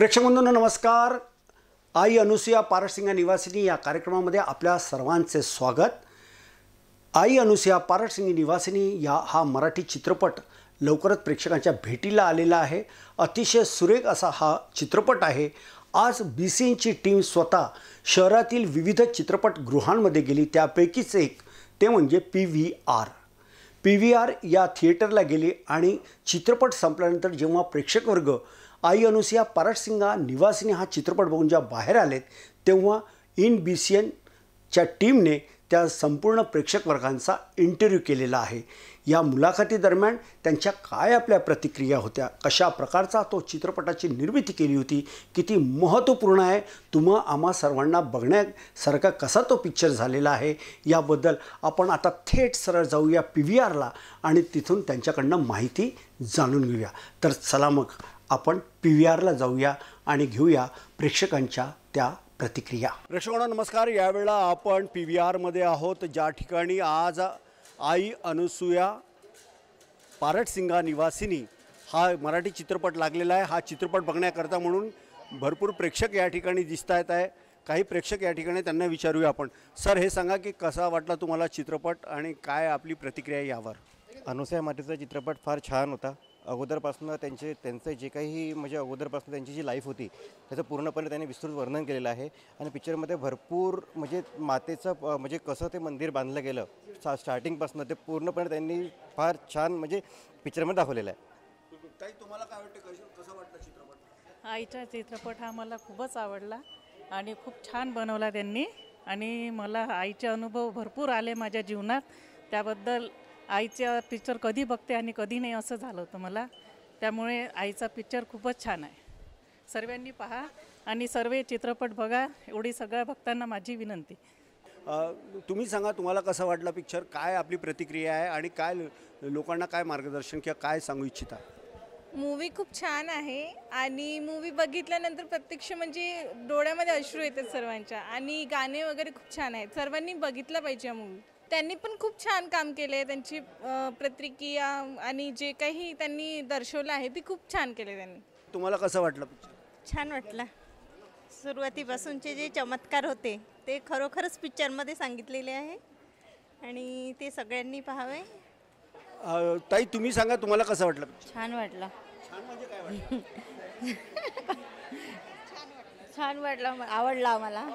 बंधूंना नमस्कार आई अनुसुया पारसिंगा निवासिनी या कार्यक्रमामध्ये आपल्या सर्वांचे स्वागत आई अनुसुया पारसिंगी निवासिनी या हा मराठी चित्रपट लवकरच प्रेक्षकांच्या भेटीला आलेला आहे अतिशय सुरेख असा हा चित्रपट आहे आज बी सी एनची टीम स्वतः शहरातील विविध चित्रपटगृहांमध्ये गेली त्यापैकीच एक ते म्हणजे P V R P V R या थिएटरला गेली आणि चित्रपट संपल्यानंतर जेव्हा प्रेक्षकवर्ग आई अनुसिया पराटसिंगा निवासिनी हा चित्रपट बघून जेव्हा बाहेर आलेत तेव्हा इन बी सी एनच्या टीमने त्या संपूर्ण प्रेक्षक वर्गांचा इंटरव्ह्यू केलेला आहे या मुलाखतीदरम्यान त्यांच्या काय आपल्या प्रतिक्रिया होत्या कशा प्रकारचा तो चित्रपटाची निर्मिती केली होती किती महत्त्वपूर्ण आहे तुम्हा आम्हा सर्वांना बघण्यासारखा कसा तो पिक्चर झालेला आहे याबद्दल आपण आता थेट सरळ जाऊया पी व्ही आरला आणि तिथून त्यांच्याकडनं माहिती जाणून घेऊया तर चला मग आपण पी व्ही आरला जाऊया आणि घेऊया प्रेक्षकांच्या त्या प्रतिक्रिया प्रेक्षकांना नमस्कार यावेळेला आपण पी व्ही आरमध्ये आहोत ज्या ठिकाणी आज आई अनुसुया पारटसिंगा निवासिनी हा मराठी चित्रपट लागलेला आहे हा चित्रपट बघण्याकरता म्हणून भरपूर प्रेक्षक या ठिकाणी दिसता येत आहे काही प्रेक्षक या ठिकाणी त्यांना विचारूया आपण सर हे सांगा की कसा वाटला तुम्हाला चित्रपट आणि काय आपली प्रतिक्रिया यावर अनुसया मातेचा चित्रपट फार छान होता अगोदरपासून त्यांचे त्यांचं जे काही म्हणजे अगोदरपासून त्यांची जी लाईफ होती त्याचं पूर्णपणे त्यांनी विस्तृत वर्णन केलेलं आहे आणि पिक्चरमध्ये भरपूर म्हणजे मातेचं म्हणजे कसं ते मंदिर बांधलं गेलं स्टार्टिंगपासनं स्टार्टिंगपासून ते पूर्णपणे त्यांनी फार छान म्हणजे पिक्चरमध्ये दाखवलेलं आहे काही तुम्हाला काय वाटतं कसं वाटलं चित्रपट आईचा चित्रपट हा मला खूपच आवडला आणि खूप छान बनवला त्यांनी आणि मला आईचे अनुभव भरपूर आले माझ्या जीवनात त्याबद्दल आईच्या पिक्चर कधी बघते आणि कधी नाही असं झालं होतं मला त्यामुळे आईचा पिक्चर खूपच छान आहे सर्वांनी पहा आणि सर्व चित्रपट बघा एवढी सगळ्या भक्तांना माझी विनंती तुम्ही सांगा तुम्हाला कसा वाटला पिक्चर काय आपली प्रतिक्रिया आहे आणि काय लोकांना काय मार्गदर्शन किंवा काय सांगू इच्छिता मूवी खूप छान आहे आणि मूवी बघितल्यानंतर प्रत्यक्ष म्हणजे डोळ्यामध्ये अश्रू येतात सर्वांच्या आणि गाणे वगैरे खूप छान आहेत सर्वांनी बघितलं पाहिजे या मूवी त्यांनी पण खूप छान काम केले आहे त्यांची प्रतिक्रिया आणि जे काही त्यांनी दर्शवलं आहे ते खूप छान केले त्यांनी तुम्हाला कसं वाटलं पिक्चर छान वाटला सुरुवातीपासूनचे जे चमत्कार होते ते खरोखरच पिक्चरमध्ये सांगितलेले आहे आणि ते सगळ्यांनी पाहावे ताई तुम्ही सांगा तुम्हाला कसं वाटलं छान वाटला म्हणजे छान वाटलं आवडला आम्हाला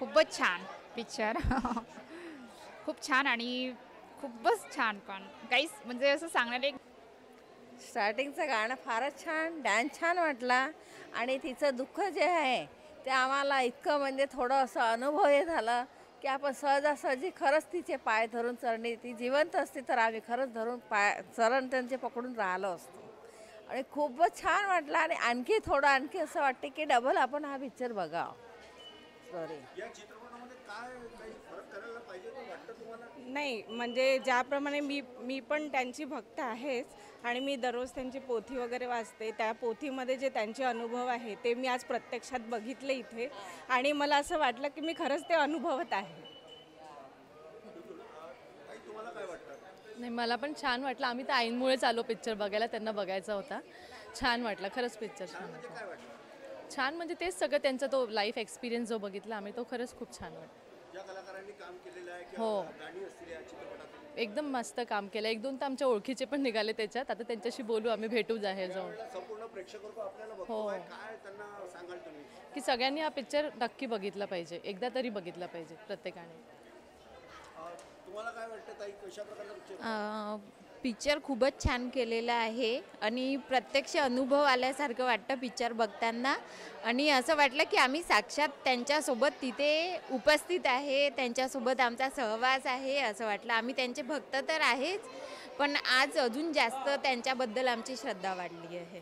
खूपच छान पिक्चर खूप छान आणि खूपच छान पण काहीच म्हणजे असं सांगणारे स्टार्टिंगचं गाणं फारच छान डॅन्स छान वाटला आणि तिचं दुःख जे आहे ते आम्हाला इतकं म्हणजे थोडं असं अनुभव हे झालं की आपण सहजासहजी खरंच तिचे पाय धरून चरणी ती जिवंत असते तर आम्ही खरंच धरून पाय चरण त्यांचे पकडून राहिलो असतो आणि खूपच छान वाटलं आणि आणखी थोडं आणखी असं वाटते की डबल आपण हा पिक्चर बघा सॉरी नाही म्हणजे ज्याप्रमाणे मी मी पण त्यांची भक्त आहेच आणि मी दररोज त्यांची पोथी वगैरे वाचते त्या पोथीमध्ये जे त्यांचे अनुभव आहे ते मी आज प्रत्यक्षात बघितले इथे आणि मला असं वाटलं की मी खरंच ते अनुभवत आहे नाही मला पण छान वाटलं आम्ही तर आईंमुळेच आलो पिक्चर बघायला त्यांना बघायचा होता छान वाटलं खरंच पिक्चर छान वाटलं छान म्हणजे तेच सगळं त्यांचा तो लाईफ एक्सपिरियन्स जो बघितला आम्ही तो खरंच खूप छान वाटतो हो. एकदम मस्त काम केलं एक दोन तर आमच्या ओळखीचे पण निघाले त्याच्यात आता त्यांच्याशी बोलू आम्ही भेटू जाहीर जाऊन हो की सगळ्यांनी हा पिक्चर नक्की बघितला पाहिजे एकदा तरी बघितला पाहिजे प्रत्येकाने पिक्चर खूपच छान केलेला आहे आणि प्रत्यक्ष अनुभव आल्यासारखं वाटतं पिक्चर बघताना आणि असं वाटलं की आम्ही साक्षात त्यांच्यासोबत तिथे उपस्थित आहे त्यांच्यासोबत आमचा सहवास आहे असं वाटलं आम्ही त्यांचे भक्त तर आहेच पण आज अजून जास्त त्यांच्याबद्दल आमची श्रद्धा वाढली आहे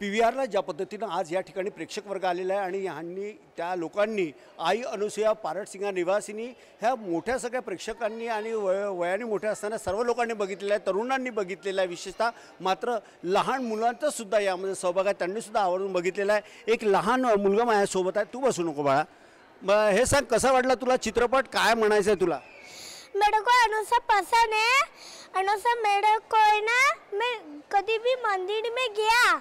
पी व्ही आरला ज्या पद्धतीनं आज या ठिकाणी प्रेक्षक वर्ग आलेला आहे आणि ह्यांनी त्या लोकांनी आई अनुसुया पारटसिंगा निवासिनी ह्या मोठ्या सगळ्या प्रेक्षकांनी आणि वय वयाने मोठ्या असताना सर्व लोकांनी बघितलेलं आहे तरुणांनी बघितलेलं आहे विशेषतः मात्र लहान मुलांचा सुद्धा यामध्ये सहभाग आहे त्यांनीसुद्धा आवडून बघितलेला आहे एक लहान मुलगा माझ्यासोबत आहे तू बसू नको बाळा हे सांग कसा वाटला तुला चित्रपट काय म्हणायचं आहे तुला मेडको को अनुसा पसंद है ना मैं कभी भी मंदिर में गया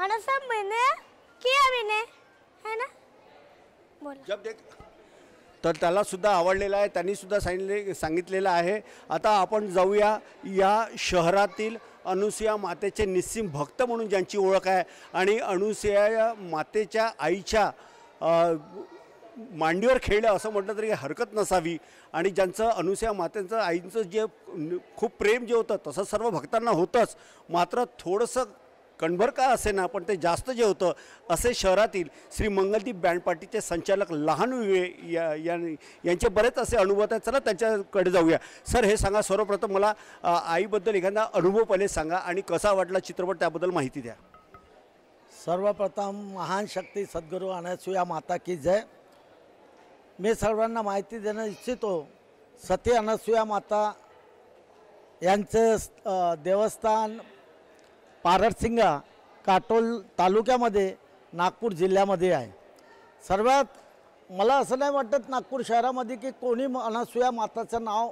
आना सब मैंने किया ने है ना बोला जब देख तर त्याला सुद्धा आवडलेला आहे त्यांनी सुद्धा सांगितले सांगितलेलं आहे आता आपण जाऊया या शहरातील अनुसया मातेचे निस्सिम भक्त म्हणून ज्यांची ओळख आहे आणि अनुसिया मातेच्या आईच्या मांडीवर खेळलं असं म्हटलं तरी हरकत नसावी आणि ज्यांचं अनुसया मातेचं आईंचं जे खूप प्रेम जे होतं तसं सर्व भक्तांना होतंच मात्र थोडंसं कणभर का असे ना पण ते जास्त जे होतं असे शहरातील श्री मंगलदीप बँड पार्टीचे संचालक लहान या यांचे बरेच असे अनुभव आहेत चला त्यांच्याकडे जाऊया सर हे सांगा सर्वप्रथम मला आईबद्दल एखादा अनुभव पहिले सांगा आणि कसा वाटला चित्रपट त्याबद्दल माहिती द्या सर्वप्रथम महान शक्ती सद्गुरू अनसुया माता की जय मी सर्वांना माहिती देणं इच्छितो सती अनसुया माता यांचे देवस्थान पारडसिंगा काटोल तालुक्यामध्ये नागपूर जिल्ह्यामध्ये आहे सर्वात मला असं नाही वाटत नागपूर शहरामध्ये की कोणी अनासुया माताचं नाव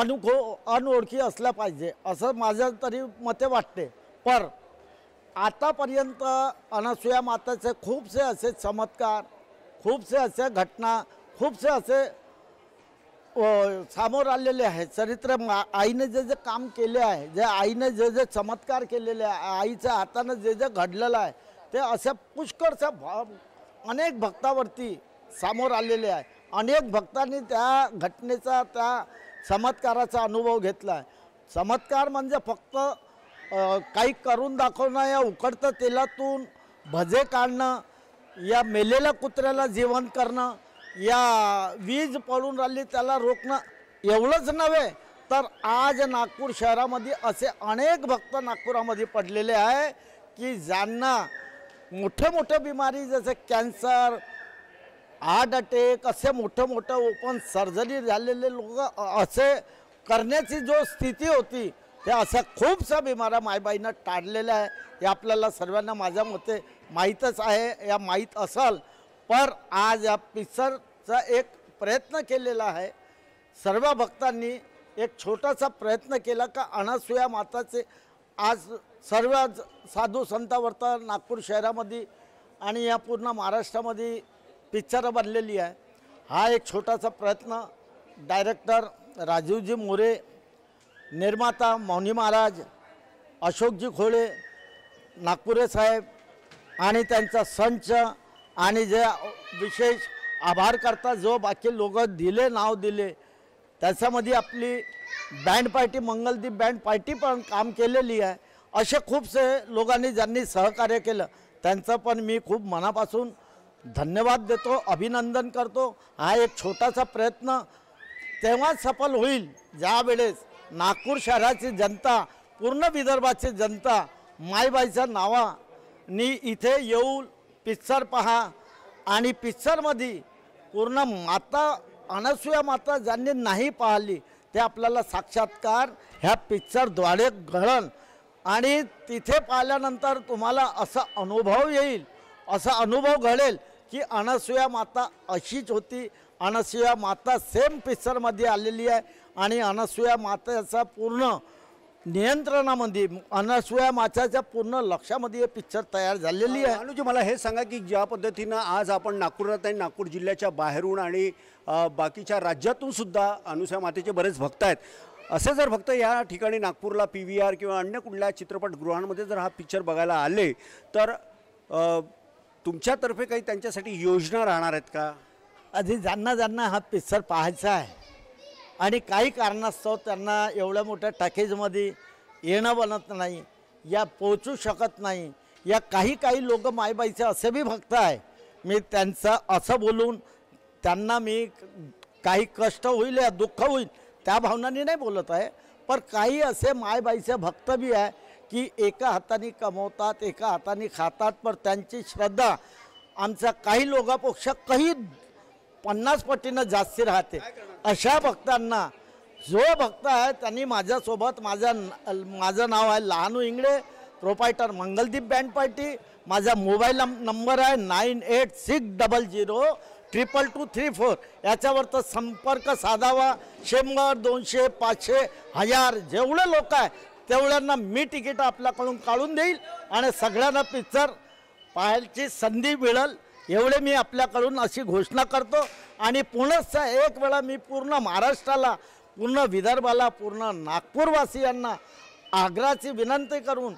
अनुखो अनओळखी असल्या पाहिजे असं माझ्या तरी मते वाटते पर आतापर्यंत अनासुया माताचे खूपसे असे चमत्कार खूपसे असे घटना खूपसे असे सामोर आलेले आहे चरित्र आईने जे जे काम केले आहे जे आईने जे जे चमत्कार केलेले आहे आईच्या हातानं जे जे घडलेलं आहे ते अशा पुष्कळच्या अनेक भक्तावरती सामोर आलेले आहे अनेक भक्तांनी त्या घटनेचा त्या चमत्काराचा अनुभव घेतला आहे चमत्कार म्हणजे फक्त काही करून दाखवणं या उकडतं तेलातून भजे काढणं या मेलेल्या कुत्र्याला जेवण करणं या वीज पडून राहिली त्याला रोखणं एवढंच नव्हे तर आज नागपूर शहरामध्ये असे अनेक भक्त नागपुरामध्ये पडलेले आहे की ज्यांना मोठे मोठे बिमारी जसे कॅन्सर हार्ट अटॅक असे मोठं मोठं ओपन सर्जरी झालेले लोक असे करण्याची जो स्थिती होती त्या अशा खूपशा बिमाऱ्या मायबाईनं टाळलेल्या आहे हे आपल्याला सर्वांना माझ्या मते माहीतच आहे या माहीत असाल पर आज या पिसर चा एक प्रयत्न केलेला आहे सर्व भक्तांनी एक छोटासा प्रयत्न केला का अनासुया माताचे आज सर्व साधू संतावरता नागपूर शहरामध्ये आणि या पूर्ण महाराष्ट्रामध्ये पिक्चरं बनलेली आहे हा एक छोटासा प्रयत्न डायरेक्टर राजीवजी मोरे निर्माता मौनी महाराज अशोकजी खोळे नागपुरे साहेब आणि त्यांचा संच आणि जे विशेष आभार करता जो बाकी लोक दिले नाव दिले त्याच्यामध्ये आपली band party Mangaldeep band party पण काम केलेली आहे असे खूपसे लोकांनी ज्यांनी सहकार्य केलं त्यांचं पण मी खूप मनापासून धन्यवाद देतो अभिनंदन करतो हा एक छोटासा प्रयत्न तेव्हा सफल होईल ज्यावेळेस नागपूर शहराची जनता पूर्ण विदर्भाची जनता मायबाईच्या नावानी इथे येऊ पिक्चर पहा आणि पिक्चरमध्ये पूर्ण माता अनसुया माता ज्यांनी नाही पाहिली ते आपल्याला साक्षात्कार ह्या पिक्चरद्वारे घडण आणि तिथे पाहिल्यानंतर तुम्हाला असा अनुभव येईल असा अनुभव घडेल की अनसुया माता अशीच होती अनसुया माता सेम पिक्चरमध्ये आलेली आहे आणि अनसुया मातेचा पूर्ण नियंत्रणामध्ये अनसुया माचाच्या पूर्ण लक्षामध्ये हे पिक्चर तयार झालेली आहे अनुजी मला हे सांगा की ज्या पद्धतीनं आज आपण नागपुरात आणि नागपूर जिल्ह्याच्या बाहेरून आणि बाकीच्या राज्यातून सुद्धा अनुसया मातेचे बरेच भक्त आहेत असे जर फक्त या ठिकाणी नागपूरला पी व्ही आर किंवा अन्य कुठल्या चित्रपटगृहांमध्ये जर हा पिक्चर बघायला आले तर तुमच्यातर्फे काही त्यांच्यासाठी योजना राहणार आहेत का आधी ज्यांना ज्यांना हा पिक्चर पाहायचा आहे आणि काही कारणास्तव त्यांना एवढ्या मोठ्या टॅकेजमध्ये येणं बनत नाही या पोचू शकत नाही या काही काही लोक मायबाईचे असे बी भक्त आहे मी त्यांचं असं बोलून त्यांना मी काही कष्ट होईल या दुःख होईल त्या भावनाने नाही बोलत आहे पण काही असे मायबाईचे भक्त बी आहे की एका हाताने कमवतात एका हाताने खातात पण त्यांची श्रद्धा आमच्या काही लोकांपेक्षा काही पन्नास पटीनं जास्ती राहते अशा भक्तांना जो भक्त आहे त्यांनी माझ्यासोबत माझ्या माझं नाव आहे Lahanu Ingle proprietor Mangaldeep band party माझा मोबाईल नंबर आहे nine eight six double zero triple two three four याच्यावर तर संपर्क साधावा शंभर दोनशे पाचशे हजार जेवढे लोक आहे तेवढ्यांना मी तिकीट आपल्याकडून काढून देईल आणि सगळ्यांना पिक्चर पाहायची संधी मिळेल एवढे मी आपल्याकडून अशी घोषणा करतो आणि पुनश्च एक वेळा मी पूर्ण महाराष्ट्राला पूर्ण विदर्भाला पूर्ण नागपूरवासियांना आग्राची विनंती करून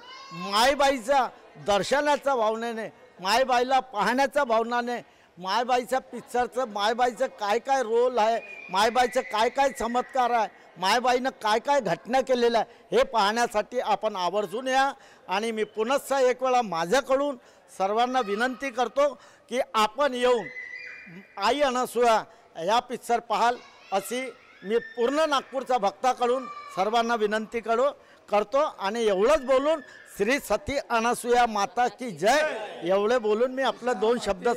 मायबाईच्या दर्शनाच्या भावनेने मायबाईला पाहण्याच्या भावनाने मायबाईच्या पिक्चरचं मायबाईचं काय काय रोल आहे मायबाईचं काय काय चमत्कार आहे मायबाईनं काय काय घटना केलेल्या आहे हे पाहण्यासाठी आपण आवर्जून या आणि मी पुनश्च एक वेळा माझ्याकडून सर्वांना विनंती करतो की आपण येऊन आई अनसुया ह्या पिक्चर पाहाल अशी मी पूर्ण नागपूरच्या भक्ताकडून सर्वांना विनंती करू करतो आणि एवढंच बोलून श्री सती अनासुया माता की जय एवढे बोलून मी आपला दोन शब्द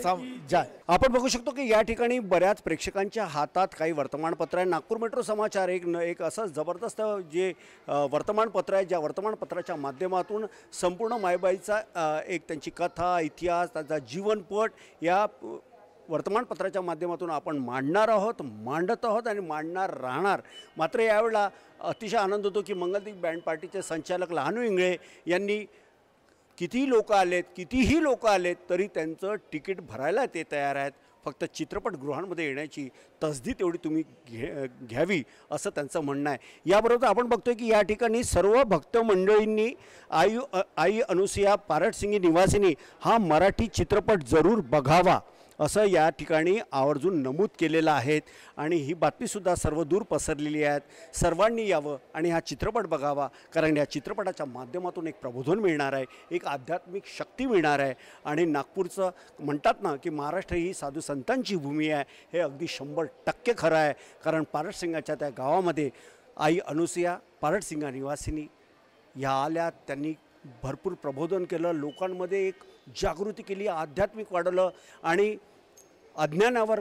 जय आपण बघू शकतो की या ठिकाणी बऱ्याच प्रेक्षकांच्या हातात काही वर्तमानपत्र आहे नागपूर मेट्रो समाचार एक न एक असं जबरदस्त जे वर्तमानपत्र आहे ज्या वर्तमानपत्राच्या माध्यमातून संपूर्ण मायबाईचा एक त्यांची कथा इतिहास त्यांचा जीवनपट या वर्तमानपत्राच्या माध्यमातून आपण मांडणार आहोत मांडत आहोत आणि मांडणार राहणार मात्र यावेळेला अतिशय आनंद होतो की मंगलदीप बँड पार्टीचे संचालक लहानू इंगळे यांनी किती लोकं आलेत कितीही लोकं आलेत तरी त्यांचं तिकीट भरायला ते तयार आहेत फक्त चित्रपटगृहांमध्ये येण्याची तसदी तेवढी तुम्ही घे घ्यावी असं त्यांचं म्हणणं आहे याबरोबर आपण बघतोय की या ठिकाणी सर्व भक्त मंडळींनी आई आई अनुसुया पारटसिंगी निवासिनी हा मराठी चित्रपट जरूर बघावा असं या ठिकाणी आवर्जून नमूद केलेलं आहेत आणि ही बातमीसुद्धा सर्व दूर पसरलेली आहेत सर्वांनी यावं आणि हा चित्रपट बघावा कारण या चित्रपटाच्या माध्यमातून एक प्रबोधन मिळणार आहे एक आध्यात्मिक शक्ती मिळणार आहे आणि नागपूरचं म्हणतात ना की महाराष्ट्र ही साधू संतांची भूमी आहे हे अगदी शंभर टक्के खरं आहे कारण पारटसिंगाच्या त्या गावामध्ये आई अनुसुया पारटसिंगा निवासिनी ह्या आल्या त्यांनी भरपूर प्रबोधन केलं लोकांमध्ये एक जागृती केली आध्यात्मिक वाढवलं आणि अज्ञानावर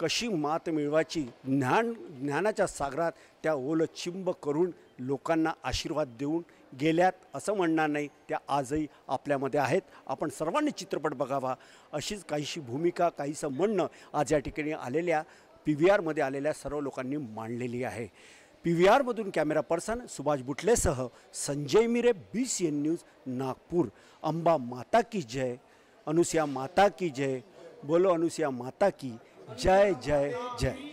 कशी मात मिळवायची ज्ञान ज्ञानाच्या सागरात त्या ओलं चिंब करून लोकांना आशीर्वाद देऊन गेल्यात असं म्हणणार नाही त्या आजही आपल्यामध्ये आहेत आपण सर्वांनी चित्रपट बघावा अशीच काहीशी भूमिका काहीसं म्हणणं आज या ठिकाणी आलेल्या पी व्ही आरमध्ये आलेल्या सर्व लोकांनी मांडलेली आहे पीव्हीआरमधून कैमेरा पर्सन सुभाष बुटलेसह Sanjay Mire B C N news Nagpur Amba Mata की जय अनुसिया माता की जय बोलो अनुसिया माता की जय जय जय